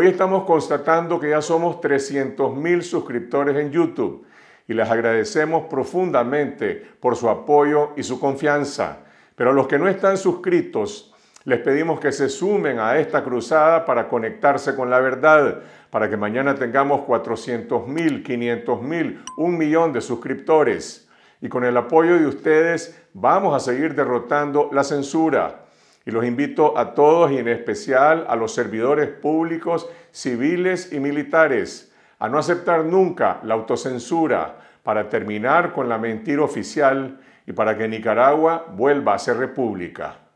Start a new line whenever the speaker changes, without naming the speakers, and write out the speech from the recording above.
Hoy estamos constatando que ya somos 300.000 mil suscriptores en YouTube y les agradecemos profundamente por su apoyo y su confianza. Pero a los que no están suscritos, les pedimos que se sumen a esta cruzada para conectarse con la verdad, para que mañana tengamos 400 mil, 500 mil, un millón de suscriptores. Y con el apoyo de ustedes vamos a seguir derrotando la censura y los invito a todos y en especial a los servidores públicos, civiles y militares a no aceptar nunca la autocensura para terminar con la mentira oficial y para que Nicaragua vuelva a ser república.